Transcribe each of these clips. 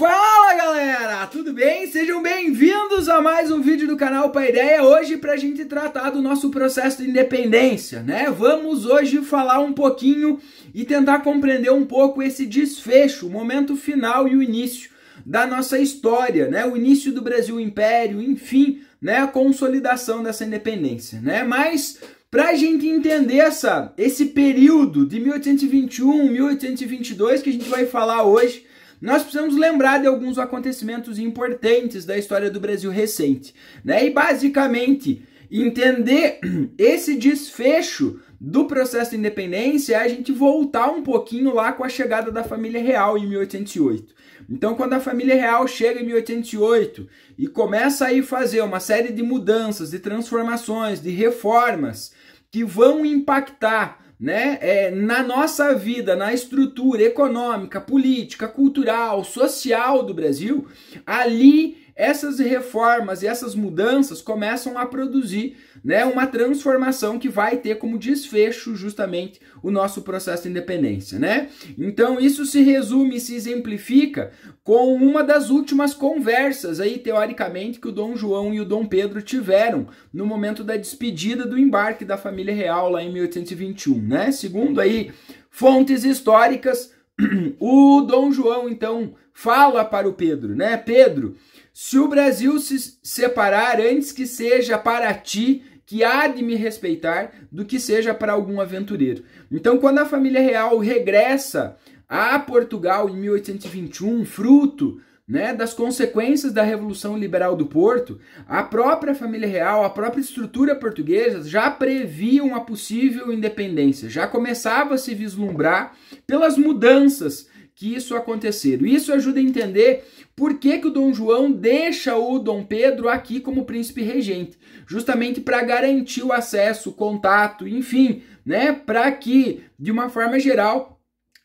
Fala galera, tudo bem? Sejam bem-vindos a mais um vídeo do canal Pai Ideia, hoje pra gente tratar do nosso processo de independência, né? Vamos hoje falar um pouquinho e tentar compreender um pouco esse desfecho, o momento final e o início da nossa história, né? O início do Brasil Império, enfim, né, a consolidação dessa independência, né? Mas para a gente entender essa, esse período de 1821, 1822 que a gente vai falar hoje, nós precisamos lembrar de alguns acontecimentos importantes da história do Brasil recente, né? E basicamente entender esse desfecho do processo de independência é a gente voltar um pouquinho lá com a chegada da família real em 1808. Então, quando a família real chega em 1808 e começa a ir fazer uma série de mudanças, de transformações, de reformas que vão impactar né, é, na nossa vida, na estrutura econômica, política, cultural, social do Brasil, ali essas reformas e essas mudanças começam a produzir né, uma transformação que vai ter como desfecho justamente o nosso processo de independência. Né? Então, isso se resume e se exemplifica com uma das últimas conversas, aí, teoricamente, que o Dom João e o Dom Pedro tiveram no momento da despedida do embarque da família real lá em 1821. Né? Segundo aí, fontes históricas, o Dom João, então, fala para o Pedro, né? Pedro, se o Brasil se separar antes que seja para ti, que há de me respeitar, do que seja para algum aventureiro. Então, quando a família real regressa a Portugal em 1821, fruto né, das consequências da Revolução Liberal do Porto, a própria família real, a própria estrutura portuguesa já previa uma possível independência, já começava a se vislumbrar pelas mudanças que isso aconteceu. Isso ajuda a entender por que, que o Dom João deixa o Dom Pedro aqui como príncipe regente, justamente para garantir o acesso, o contato, enfim, né, para que de uma forma geral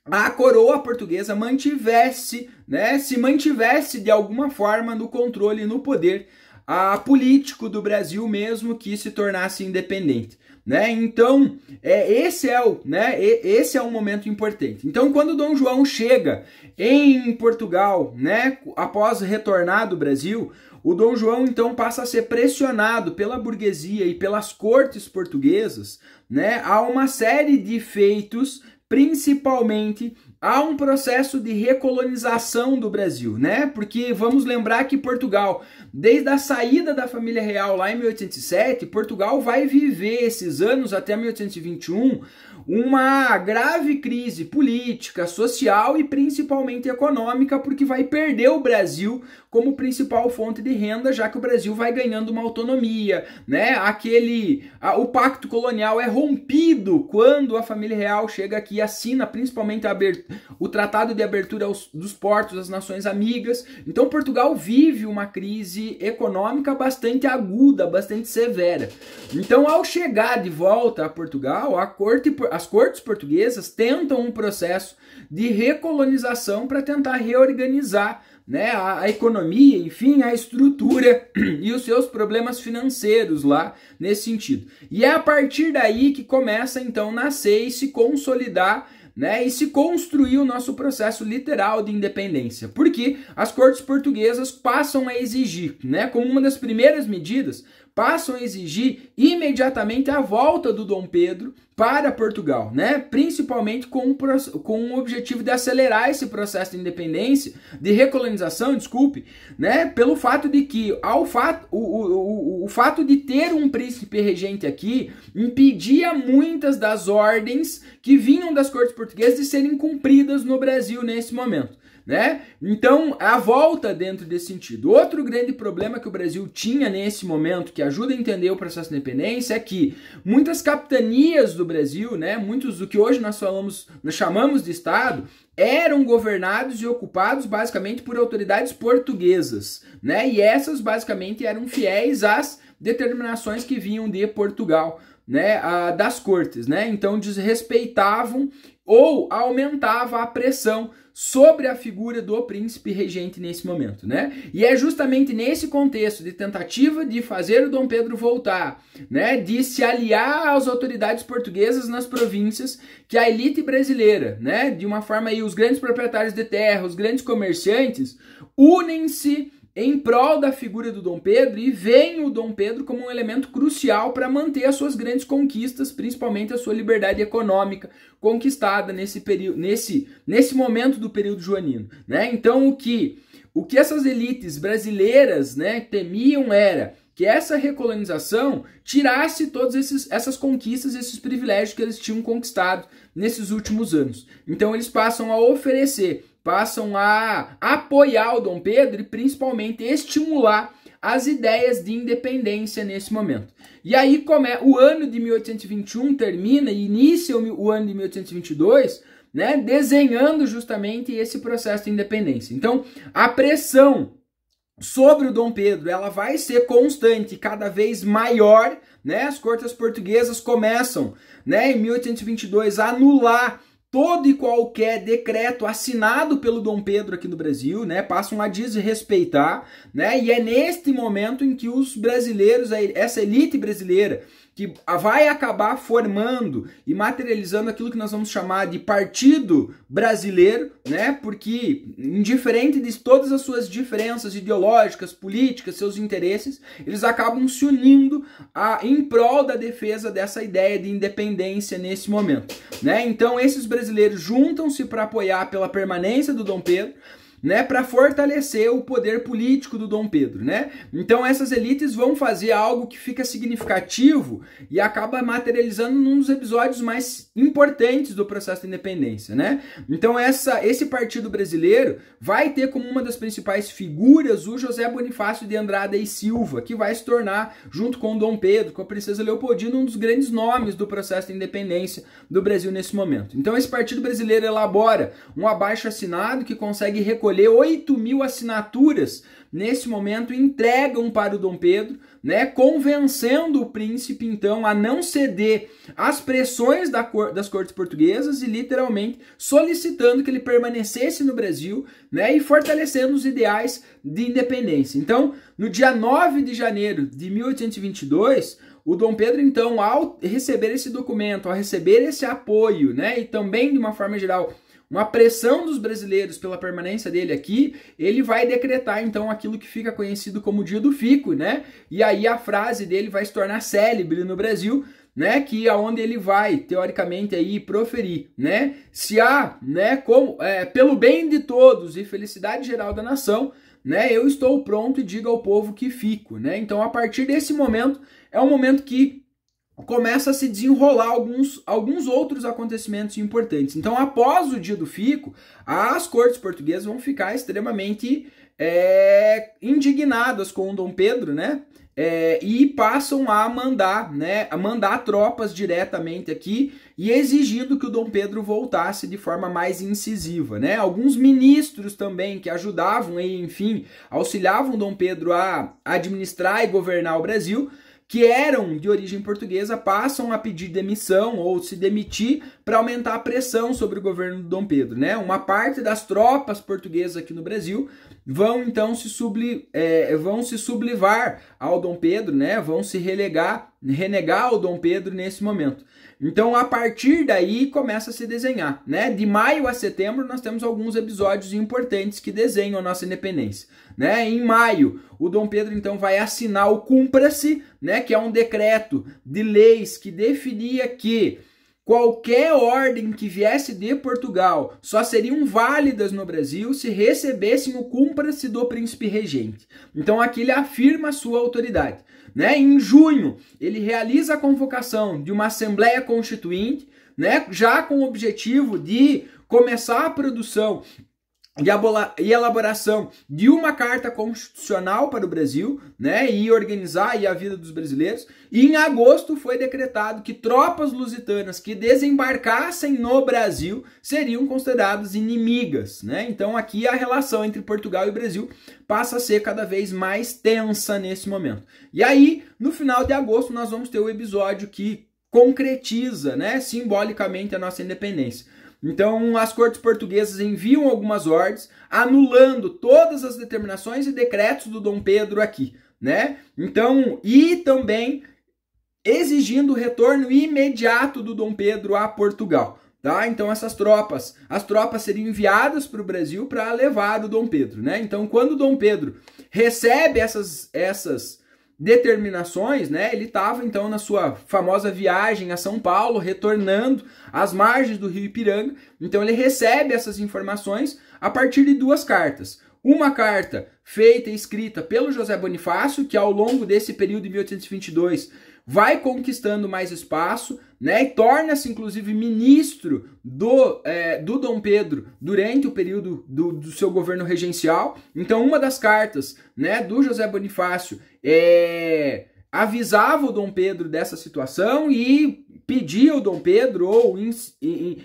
a coroa portuguesa mantivesse, né, se mantivesse de alguma forma no controle, no poder a político do Brasil mesmo que se tornasse independente né? Então, é, esse é o, né? E, esse é um momento importante. Então, quando Dom João chega em Portugal, né, após retornar do Brasil, o Dom João então passa a ser pressionado pela burguesia e pelas cortes portuguesas, né, a uma série de feitos principalmente há um processo de recolonização do Brasil, né? Porque vamos lembrar que Portugal, desde a saída da família real lá em 1807, Portugal vai viver esses anos até 1821 uma grave crise política, social e principalmente econômica, porque vai perder o Brasil como principal fonte de renda, já que o Brasil vai ganhando uma autonomia, né? Aquele a, o pacto colonial é rompido quando a família real chega aqui e assina principalmente o tratado de abertura aos, dos portos das nações amigas. Então Portugal vive uma crise econômica bastante aguda, bastante severa. Então ao chegar de volta a Portugal, a corte as cortes portuguesas tentam um processo de recolonização para tentar reorganizar né, a, a, economia, enfim, a estrutura e os seus problemas financeiros lá nesse sentido. E é a partir daí que começa então nascer e se consolidar. Né, e se construir o nosso processo literal de independência, porque as cortes portuguesas passam a exigir, né, como uma das primeiras medidas, passam a exigir imediatamente a volta do Dom Pedro para Portugal, né? principalmente com, um, com o objetivo de acelerar esse processo de independência, de recolonização, desculpe, né? pelo fato de que ao fato, o, o, o, o fato de ter um príncipe regente aqui impedia muitas das ordens que vinham das cortes portuguesas de serem cumpridas no Brasil nesse momento né? Então, é a volta dentro desse sentido. Outro grande problema que o Brasil tinha nesse momento, que ajuda a entender o processo de independência, é que muitas capitanias do Brasil, né, muitos do que hoje nós falamos, nós chamamos de estado, eram governados e ocupados basicamente por autoridades portuguesas, né? E essas basicamente eram fiéis às determinações que vinham de Portugal, né? das cortes, né? Então desrespeitavam ou aumentava a pressão sobre a figura do príncipe regente nesse momento, né? E é justamente nesse contexto de tentativa de fazer o Dom Pedro voltar, né, de se aliar às autoridades portuguesas nas províncias, que a elite brasileira, né, de uma forma aí os grandes proprietários de terra, os grandes comerciantes, unem-se em prol da figura do Dom Pedro e veem o Dom Pedro como um elemento crucial para manter as suas grandes conquistas, principalmente a sua liberdade econômica conquistada nesse período, nesse, nesse momento do período joanino, né? Então o que o que essas elites brasileiras, né, temiam era que essa recolonização tirasse todas essas conquistas, esses privilégios que eles tinham conquistado nesses últimos anos. Então eles passam a oferecer passam a apoiar o Dom Pedro e principalmente estimular as ideias de independência nesse momento. E aí como é, o ano de 1821 termina e inicia o ano de 1822, né, desenhando justamente esse processo de independência. Então, a pressão sobre o Dom Pedro, ela vai ser constante, cada vez maior, né? As cortes portuguesas começam, né, em 1822 a anular todo e qualquer decreto assinado pelo Dom Pedro aqui no Brasil, né, passam a desrespeitar, né, e é neste momento em que os brasileiros, essa elite brasileira, que vai acabar formando e materializando aquilo que nós vamos chamar de partido brasileiro, né? Porque, indiferente de todas as suas diferenças ideológicas, políticas, seus interesses, eles acabam se unindo a, em prol da defesa dessa ideia de independência nesse momento, né? Então, esses brasileiros juntam-se para apoiar pela permanência do Dom Pedro né, para fortalecer o poder político do Dom Pedro, né? Então essas elites vão fazer algo que fica significativo e acaba materializando num dos episódios mais importantes do processo de independência, né? Então essa esse partido brasileiro vai ter como uma das principais figuras o José Bonifácio de Andrada e Silva, que vai se tornar junto com o Dom Pedro, com a princesa Leopoldina, um dos grandes nomes do processo de independência do Brasil nesse momento. Então esse partido brasileiro elabora um abaixo assinado que consegue recolher recolher 8 mil assinaturas nesse momento, entregam para o Dom Pedro, né, convencendo o príncipe então a não ceder às pressões da cor, das cortes portuguesas e literalmente solicitando que ele permanecesse no Brasil, né, e fortalecendo os ideais de independência. Então, no dia 9 de janeiro de 1822, o Dom Pedro, então, ao receber esse documento, ao receber esse apoio, né, e também de uma forma geral uma pressão dos brasileiros pela permanência dele aqui, ele vai decretar então aquilo que fica conhecido como Dia do Fico, né? E aí a frase dele vai se tornar célebre no Brasil, né, que aonde é ele vai teoricamente aí proferir, né? Se há, né, como é, pelo bem de todos e felicidade geral da nação, né? Eu estou pronto e digo ao povo que fico, né? Então a partir desse momento é um momento que começa a se desenrolar alguns, alguns outros acontecimentos importantes. Então, após o dia do fico, as cortes portuguesas vão ficar extremamente é, indignadas com o Dom Pedro, né? É, e passam a mandar, né, a mandar tropas diretamente aqui e exigindo que o Dom Pedro voltasse de forma mais incisiva, né? Alguns ministros também que ajudavam e, enfim, auxiliavam Dom Pedro a administrar e governar o Brasil, que eram de origem portuguesa passam a pedir demissão ou se demitir para aumentar a pressão sobre o governo do Dom Pedro. Né? Uma parte das tropas portuguesas aqui no Brasil vão então se, subli, é, vão se sublivar ao Dom Pedro, né? vão se relegar, renegar ao Dom Pedro nesse momento. Então, a partir daí começa a se desenhar, né? De maio a setembro nós temos alguns episódios importantes que desenham a nossa independência, né? Em maio, o Dom Pedro então vai assinar o Cumpra-se, né, que é um decreto de leis que definia que Qualquer ordem que viesse de Portugal só seriam válidas no Brasil se recebessem o cúmplice do príncipe regente. Então aqui ele afirma sua autoridade. Né? Em junho, ele realiza a convocação de uma Assembleia Constituinte, né? já com o objetivo de começar a produção de elaboração de uma carta constitucional para o Brasil, né, e organizar aí a vida dos brasileiros. E em agosto foi decretado que tropas lusitanas que desembarcassem no Brasil seriam consideradas inimigas, né? Então aqui a relação entre Portugal e Brasil passa a ser cada vez mais tensa nesse momento. E aí, no final de agosto nós vamos ter o episódio que concretiza, né, simbolicamente a nossa independência. Então, as cortes portuguesas enviam algumas ordens anulando todas as determinações e decretos do Dom Pedro aqui, né? Então, e também exigindo o retorno imediato do Dom Pedro a Portugal. Tá? Então essas tropas, as tropas seriam enviadas para o Brasil para levar o Dom Pedro, né? Então quando o Dom Pedro recebe essas essas determinações, né? Ele estava então na sua famosa viagem a São Paulo, retornando às margens do Rio Ipiranga. Então ele recebe essas informações a partir de duas cartas. Uma carta feita e escrita pelo José Bonifácio, que ao longo desse período de 1822 vai conquistando mais espaço, né? E torna-se, inclusive, ministro do, é, do Dom Pedro durante o período do, do, seu governo regencial. Então, uma das cartas né, do José Bonifácio é, avisava o Dom Pedro dessa situação e pedia o Dom Pedro ou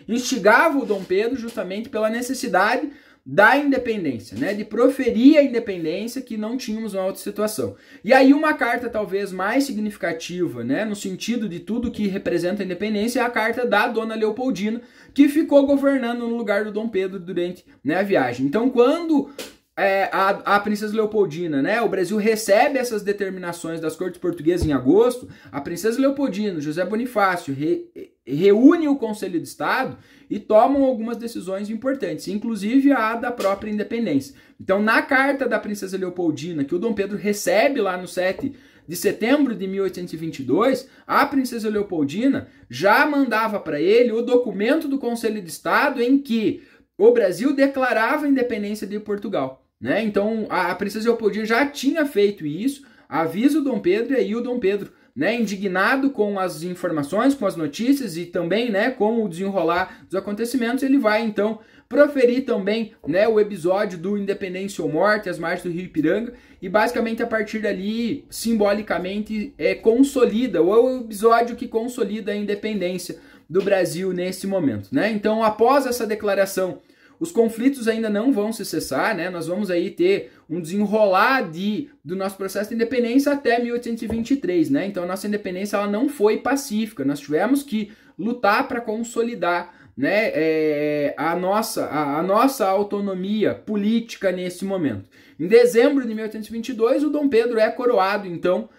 instigava o Dom Pedro justamente pela necessidade da independência, né? De proferir a independência que não tínhamos uma outra situação. E aí uma carta talvez mais significativa, né, no sentido de tudo que representa a independência, é a carta da dona Leopoldina, que ficou governando no lugar do Dom Pedro durante, né, a viagem. Então, quando é, a, a, princesa Leopoldina, né? O Brasil recebe essas determinações das cortes portuguesas em agosto. A princesa Leopoldina, José Bonifácio, re, reúne o Conselho de Estado e tomam algumas decisões importantes, inclusive a da própria independência. Então, na carta da princesa Leopoldina, que o Dom Pedro recebe lá no 7 de setembro de 1822, a princesa Leopoldina já mandava para ele o documento do Conselho de Estado em que o Brasil declarava a independência de Portugal. Né? Então, a princesa Leopoldina já tinha feito isso, avisa o Dom Pedro e aí o Dom Pedro né, indignado com as informações, com as notícias e também, né, com o desenrolar dos acontecimentos, ele vai então proferir também, né, o episódio do Independência ou Morte, as margens do Rio Ipiranga, e basicamente a partir dali, simbolicamente, é consolida, ou é o episódio que consolida a independência do Brasil nesse momento, né? Então, após essa declaração os conflitos ainda não vão se cessar, né? Nós vamos aí ter um desenrolar de, do nosso processo de independência até 1823, né? Então a nossa independência ela não foi pacífica. Nós tivemos que lutar para consolidar né, é, a, nossa, a, a, nossa autonomia política nesse momento. Em dezembro de 1822, o Dom Pedro é coroado, então,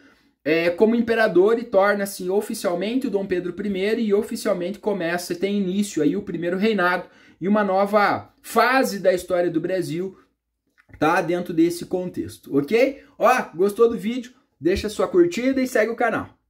é, como imperador e torna-se oficialmente o Dom Pedro I e oficialmente começa, tem início aí o primeiro reinado e uma nova fase da história do Brasil tá dentro desse contexto, ok? Ó, gostou do vídeo? Deixa sua curtida e segue o canal.